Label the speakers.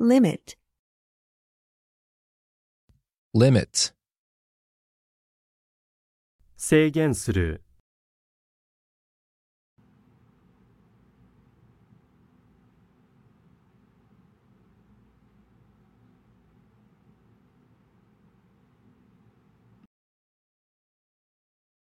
Speaker 1: limit limit 制限する